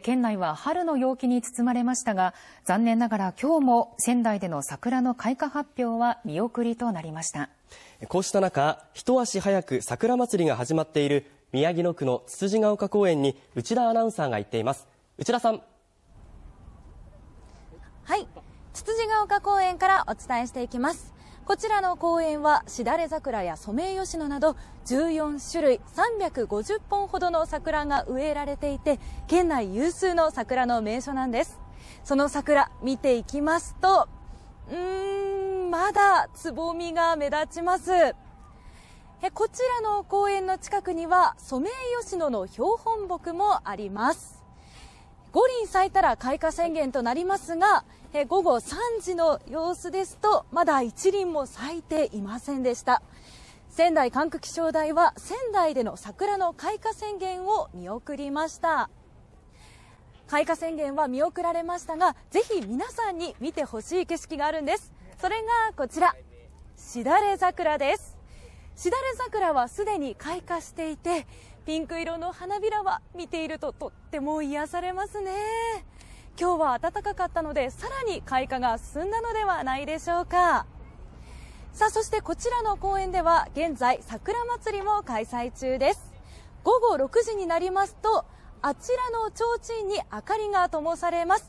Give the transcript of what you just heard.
県内は春の陽気に包まれましたが、残念ながら今日も仙台での桜の開花発表は見送りとなりました。こうした中、一足早く桜祭りが始まっている宮城野区のつつじが丘公園に内田アナウンサーが行っています。内田さん。はい、つつじが丘公園からお伝えしていきます。こちらの公園はしだれ桜やソメイヨシノなど14種類350本ほどの桜が植えられていて県内有数の桜の名所なんですその桜見ていきますとうーんまだつぼみが目立ちますこちらの公園の近くにはソメイヨシノの標本木もあります五輪咲いたら開花宣言となりますが、え午後3時の様子ですと、まだ一輪も咲いていませんでした。仙台管区気象台は仙台での桜の開花宣言を見送りました開花宣言は見送られましたがぜひ皆さんに見てほしい景色があるんですそれがこちらしだれ桜ですしだれ桜はすでに開花していてピンク色の花びらは見ているととっても癒されますね。今日は暖かかったので、さらに開花が進んだのではないでしょうか。さあ、そしてこちらの公園では現在桜祭りも開催中です。午後6時になりますと、あちらの提灯に明かりが灯されます。